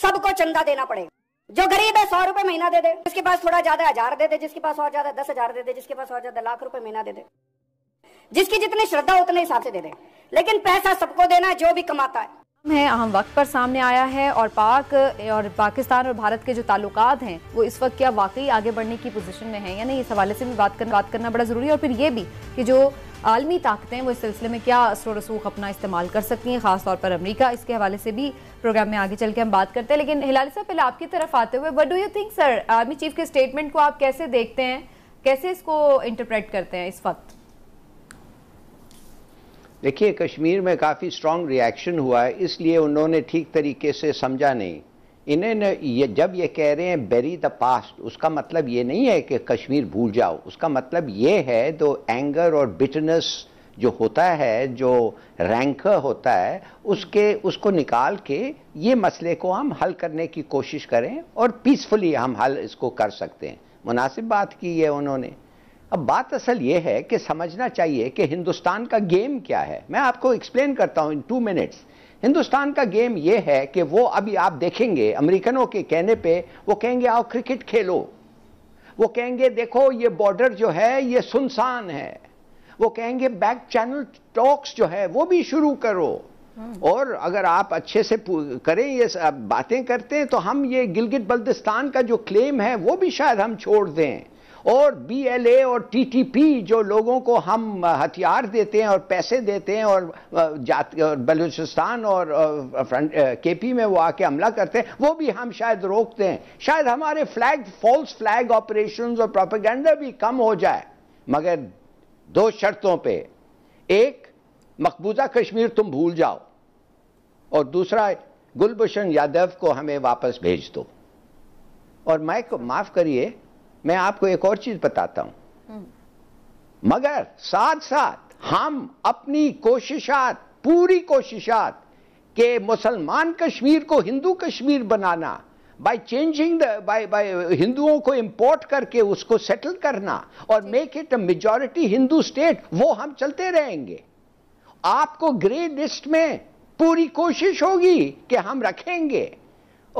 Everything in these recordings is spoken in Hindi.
सबको चंदा देना पड़ेगा जो गरीब है सौ रुपए महीना दे दे जिसके पास थोड़ा ज्यादा हजार दे दे जिसके पास और ज्यादा दस हजार दे दे जिसके पास और ज्यादा लाख रुपए महीना दे दे जिसकी जितनी श्रद्धा उतने हिसाब से दे दे लेकिन पैसा सबको देना जो भी कमाता है है अहम वक्त पर सामने आया है और पाक और पाकिस्तान और भारत के जो ताल्लुक हैं वो इस वक्त क्या वाकई आगे बढ़ने की पोजीशन में है या नहीं इस हवाले से भी बात करना बात करना बड़ा ज़रूरी है और फिर ये भी कि जो आलमी ताकतें वो इस सिलसिले में क्या असर रसूख अपना इस्तेमाल कर सकती हैं ख़ासतौर पर अमरीका इसके हवाले से भी प्रोग्राम में आगे चल के हम बात करते हैं लेकिन हिलाली साहब पहले आपकी तरफ आते हुए what do you think sir army chief के स्टेटमेंट को आप कैसे देखते हैं कैसे इसको इंटरप्रेट करते हैं इस वक्त देखिए कश्मीर में काफ़ी स्ट्रॉन्ग रिएक्शन हुआ है इसलिए उन्होंने ठीक तरीके से समझा नहीं इन्होंने ये जब ये कह रहे हैं बेरी द पास्ट उसका मतलब ये नहीं है कि कश्मीर भूल जाओ उसका मतलब ये है तो एंगर और बिटनेस जो होता है जो रैंकर होता है उसके उसको निकाल के ये मसले को हम हल करने की कोशिश करें और पीसफुली हम हल इसको कर सकते हैं मुनासिब बात की है उन्होंने अब बात असल ये है कि समझना चाहिए कि हिंदुस्तान का गेम क्या है मैं आपको एक्सप्लेन करता हूँ इन टू मिनट्स हिंदुस्तान का गेम ये है कि वो अभी आप देखेंगे अमेरिकनों के कहने पे वो कहेंगे आओ क्रिकेट खेलो वो कहेंगे देखो ये बॉर्डर जो है ये सुनसान है वो कहेंगे बैक चैनल टॉक्स जो है वो भी शुरू करो हाँ। और अगर आप अच्छे से करें ये बातें करते हैं तो हम ये गिलगित बल्दिस्तान का जो क्लेम है वो भी शायद हम छोड़ दें और बीएलए और टीटीपी जो लोगों को हम हथियार देते हैं और पैसे देते हैं और और बलूचिस्तान और फ्रंट केपी में वो आके हमला करते हैं वो भी हम शायद रोकते हैं शायद हमारे फ्लैग फॉल्स फ्लैग ऑपरेशंस और प्रोपेगेंडा भी कम हो जाए मगर दो शर्तों पे एक मकबूजा कश्मीर तुम भूल जाओ और दूसरा गुलभूषण यादव को हमें वापस भेज दो और मैं माफ़ करिए मैं आपको एक और चीज बताता हूं हम्म। मगर साथ साथ हम अपनी कोशिशात पूरी कोशिशात के मुसलमान कश्मीर को हिंदू कश्मीर बनाना by changing the by by हिंदुओं को इंपोर्ट करके उसको सेटल करना और make it a majority Hindu state वो हम चलते रहेंगे आपको ग्रे लिस्ट में पूरी कोशिश होगी कि हम रखेंगे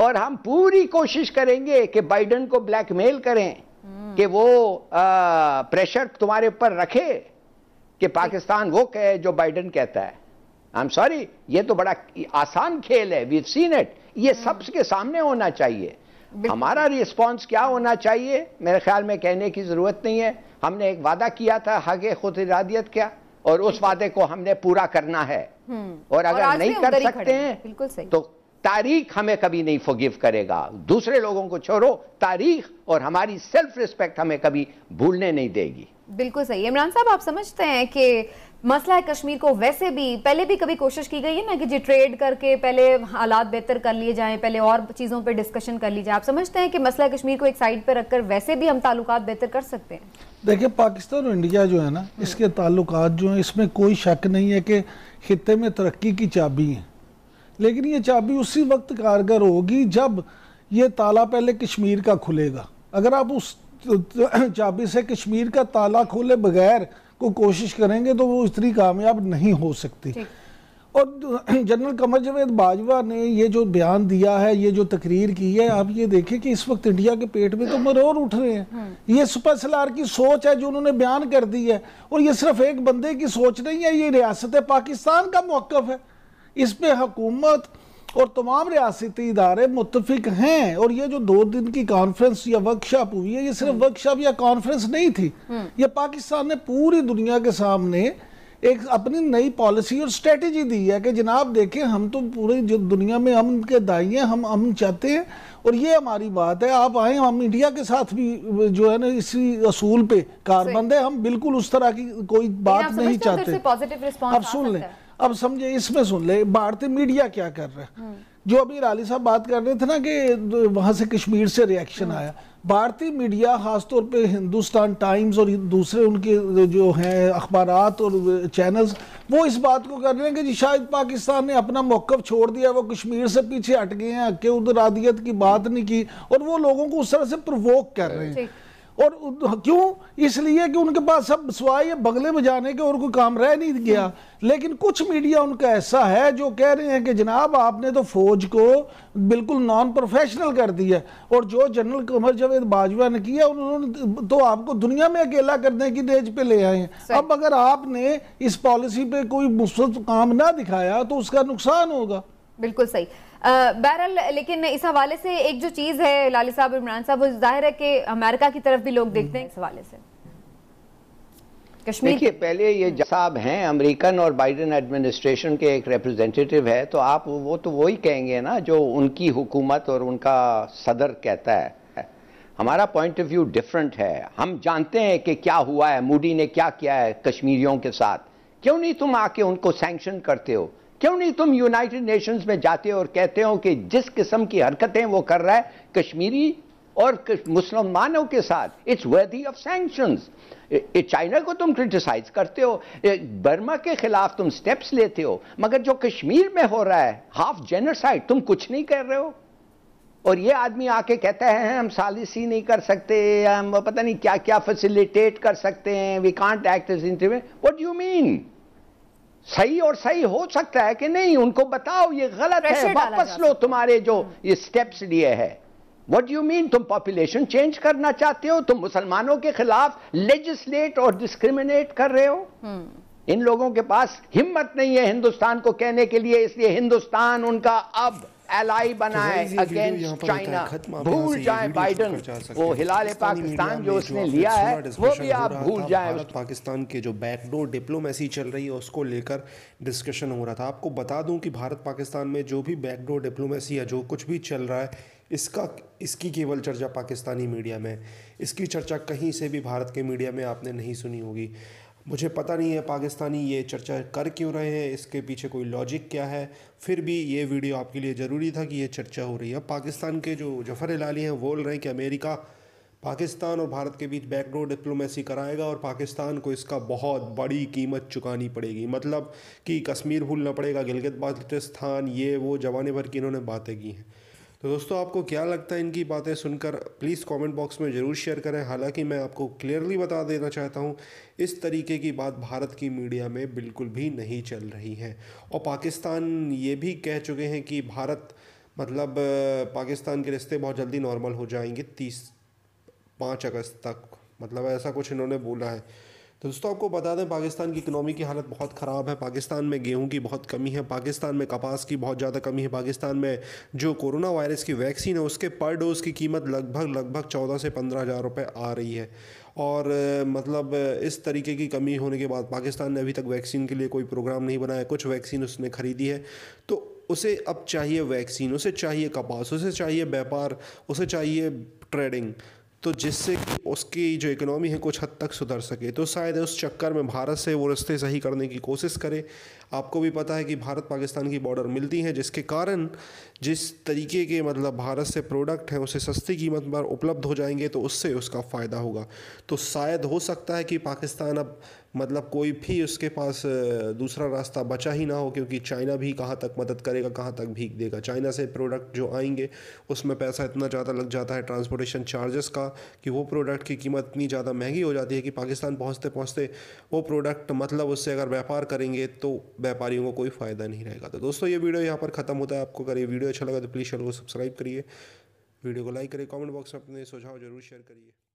और हम पूरी कोशिश करेंगे कि बाइडन को ब्लैकमेल करें कि वो आ, प्रेशर तुम्हारे ऊपर रखे कि पाकिस्तान वो कहे जो बाइडन कहता है आई एम सॉरी ये तो बड़ा आसान खेल है वी सीन इट ये हाँ। सबके सामने होना चाहिए हमारा रिस्पांस क्या होना चाहिए मेरे ख्याल में कहने की जरूरत नहीं है हमने एक वादा किया था हगे खुद इरादियत क्या और उस वादे को हमने पूरा करना है हम्म। और अगर और नहीं कर सकते हैं बिल्कुल सही तो तारीख हमें कभी नहीं फोगिव करेगा दूसरे लोगों को छोड़ो तारीख और हमारी सेल्फ रिस्पेक्ट हमें कभी भूलने नहीं देगी बिल्कुल सही इमरान साहब आप समझते हैं कि मसला है कश्मीर को वैसे भी पहले भी कभी कोशिश की गई है ना कि जी ट्रेड करके पहले हालात बेहतर कर लिए जाएं पहले और चीज़ों पे डिस्कशन कर लीजिए जाए आप समझते हैं कि मसला कश्मीर को एक साइड पर रखकर वैसे भी हम ताल्लुक बेहतर कर सकते हैं देखिए पाकिस्तान और इंडिया जो है ना इसके ताल्लुक जो हैं इसमें कोई शक नहीं है कि खत्े में तरक्की की चाबी हैं लेकिन ये चाबी उसी वक्त कारगर होगी जब ये ताला पहले कश्मीर का खुलेगा अगर आप उस चाबी से कश्मीर का ताला खोले बगैर को कोशिश करेंगे तो वो इतनी कामयाब नहीं हो सकती और जनरल कमर जवेद बाजवा ने ये जो बयान दिया है ये जो तकरीर की है आप ये देखें कि इस वक्त इंडिया के पेट में तो मरोर उठ रहे हैं हम्म। ये सुपर सलार की सोच है जो उन्होंने बयान कर दी है और ये सिर्फ एक बंदे की सोच नहीं है ये रियासत पाकिस्तान का मौकफ़ है इसमें हकूमत और तमाम रियासती इदारे मुतफिक हैं और ये जो दो दिन की कॉन्फ्रेंस या वर्कशॉप हुई है ये सिर्फ वर्कशॉप हम्म। या कॉन्फ्रेंस नहीं थी हम्म। ये पाकिस्तान ने पूरी दुनिया के सामने एक अपनी नई पॉलिसी और स्ट्रेटेजी दी है कि जनाब देखें हम तो पूरी जो दुनिया में अमन के दाई हैं हम अमन चाहते हैं और ये हमारी बात है आप आए हम इंडिया के साथ भी जो है ना इसी असूल पे कारबंद है हम बिल्कुल उस तरह की कोई बात नहीं तो चाहते अब सुन लें अब समझे इसमें सुन ले भारतीय मीडिया क्या कर रहा है हम्म। जो अभी राली साहब बात कर रहे थे ना कि वहां से कश्मीर से रिएक्शन हाँ। आया भारतीय मीडिया ख़ासतौर पे हिंदुस्तान टाइम्स और दूसरे उनके जो हैं अखबार और चैनल्स वो इस बात को कर रहे हैं कि जी शायद पाकिस्तान ने अपना मौक़ छोड़ दिया वो कश्मीर से पीछे हट गए हैं कि उधर आदियत की बात नहीं की और वो लोगों को उस तरह से प्रवोक कर रहे हैं और क्यों इसलिए कि उनके पास सब है बगले बजाने के और कोई काम रह नहीं गया लेकिन कुछ मीडिया उनका ऐसा है जो कह रहे हैं कि जनाब आपने तो फौज को बिल्कुल नॉन प्रोफेशनल कर दिया और जो जनरल कमर जावेद बाजवा ने किया उन्होंने तो आपको दुनिया में अकेला करने की डेज पे ले आए हैं अब अगर आपने इस पॉलिसी पे कोई मुस्बत काम ना दिखाया तो उसका नुकसान होगा बिल्कुल सही बहरल लेकिन इस हवाले से एक जो चीज़ है लाली साहब इमरान साहब वो जाहिर है कि अमेरिका की तरफ भी लोग हम्म। देखते हैं इस हवाले से कश्मीर के पहले ये हम्म। साहब हैं अमेरिकन और बाइडन एडमिनिस्ट्रेशन के एक रिप्रेजेंटेटिव है तो आप वो तो वही कहेंगे ना जो उनकी हुकूमत और उनका सदर कहता है हमारा पॉइंट ऑफ व्यू डिफरेंट है हम जानते हैं कि क्या हुआ है मोदी ने क्या किया है कश्मीरियों के साथ क्यों नहीं तुम आके उनको सैंक्शन करते हो क्यों नहीं तुम यूनाइटेड नेशंस में जाते हो और कहते हो कि जिस किस्म की हरकतें वो कर रहा है कश्मीरी और मुसलमानों के साथ it's worthy of sanctions China को तुम क्रिटिसाइज करते हो बर्मा के खिलाफ तुम स्टेप्स लेते हो मगर जो कश्मीर में हो रहा है हाफ जेनोसाइड तुम कुछ नहीं कर रहे हो और ये आदमी आके कहता है हम सालिसी नहीं कर सकते हम पता नहीं क्या क्या फैसिलिटेट कर सकते हैं we can't act is interview what you mean सही और सही हो सकता है कि नहीं उनको बताओ ये गलत है वापस लो तुम्हारे जो हम्म। ये स्टेप्स लिए है वट यू मीन तुम पॉपुलेशन चेंज करना चाहते हो तुम मुसलमानों के खिलाफ लेजिस्लेट और डिस्क्रिमिनेट कर रहे हो हम्म। इन लोगों के पास हिम्मत नहीं है हिंदुस्तान को कहने के लिए इसलिए हिंदुस्तान उनका अब एलाई बनाए अगेंस्ट चाइना भूल जाए बाइडन वो हिलाल पाकिस्तान जो उसने लिया है वो भी आप भूल जाए पाकिस्तान के जो बैकडोर डिप्लोमेसी चल रही है उसको लेकर डिस्कशन हो रहा था आपको बता दूं कि भारत पाकिस्तान में जो भी बैकडोर डिप्लोमेसी या जो कुछ भी चल रहा है इसका इसकी केवल चर्चा पाकिस्तानी मीडिया में इसकी चर्चा कहीं से भी भारत के मीडिया में आपने नहीं सुनी होगी मुझे पता नहीं है पाकिस्तानी ये चर्चा कर क्यों रहे हैं इसके पीछे कोई लॉजिक क्या है फिर भी ये वीडियो आपके लिए ज़रूरी था कि ये चर्चा हो रही है पाकिस्तान के जो जफर लाली हैं बोल रहे हैं कि अमेरिका पाकिस्तान और भारत के बीच बैकडोर डिप्लोमेसी कराएगा और पाकिस्तान को इसका बहुत बड़ी कीमत चुकानी पड़ेगी मतलब कि कश्मीर भूलना पड़ेगा गिलगित बाल्टिस्तान ये वो जवाने भर की इन्होंने बातें की हैं तो दोस्तों आपको क्या लगता है इनकी बातें सुनकर प्लीज़ कमेंट बॉक्स में ज़रूर शेयर करें हालांकि मैं आपको क्लियरली बता देना चाहता हूं इस तरीके की बात भारत की मीडिया में बिल्कुल भी नहीं चल रही है और पाकिस्तान ये भी कह चुके हैं कि भारत मतलब पाकिस्तान के रिश्ते बहुत जल्दी नॉर्मल हो जाएंगे तीस पाँच अगस्त तक मतलब ऐसा कुछ इन्होंने बोला है तो दोस्तों आपको बता दें पाकिस्तान की इकनॉमी की हालत बहुत ख़राब है पाकिस्तान में गेहूं की बहुत कमी है पाकिस्तान में कपास की बहुत ज़्यादा कमी है पाकिस्तान में जो कोरोना वायरस की वैक्सीन है उसके पर डोज़ की कीमत लगभग लगभग चौदह से पंद्रह हज़ार रुपये आ रही है और मतलब इस तरीके की कमी होने के बाद पाकिस्तान ने अभी तक वैक्सीन के लिए कोई प्रोग्राम नहीं बनाया कुछ वैक्सीन उसने ख़रीदी है तो उसे अब चाहिए वैक्सीन उसे चाहिए कपास उसे चाहिए व्यापार उसे चाहिए ट्रेडिंग तो जिससे कि उसकी जो इकोनॉमी है कुछ हद तक सुधर सके तो शायद उस चक्कर में भारत से वो रिश्ते सही करने की कोशिश करे आपको भी पता है कि भारत पाकिस्तान की बॉर्डर मिलती है जिसके कारण जिस तरीके के मतलब भारत से प्रोडक्ट हैं उसे सस्ती कीमत पर उपलब्ध हो जाएंगे तो उससे उसका फ़ायदा होगा तो शायद हो सकता है कि पाकिस्तान अब मतलब कोई भी उसके पास दूसरा रास्ता बचा ही ना हो क्योंकि चाइना भी कहाँ तक मदद करेगा कहाँ तक भीग देगा चाइना से प्रोडक्ट जो आएंगे उसमें पैसा इतना ज़्यादा लग जाता है ट्रांसपोर्टेशन चार्जेस का कि वो प्रोडक्ट की कीमत इतनी ज़्यादा महंगी हो जाती है कि पाकिस्तान पहुँचते पहुँचते वो प्रोडक्ट मतलब उससे अगर व्यापार करेंगे तो व्यापारियों को कोई फ़ायदा नहीं रहेगा तो दोस्तों ये वीडियो यहाँ पर ख़त्म होता है आपको अगर ये वीडियो अच्छा लगा तो प्लीज़ चैनल को सब्सक्राइब करिए वीडियो को लाइक करिए कमेंट बॉक्स में अपने सुझाव जरूर शेयर करिए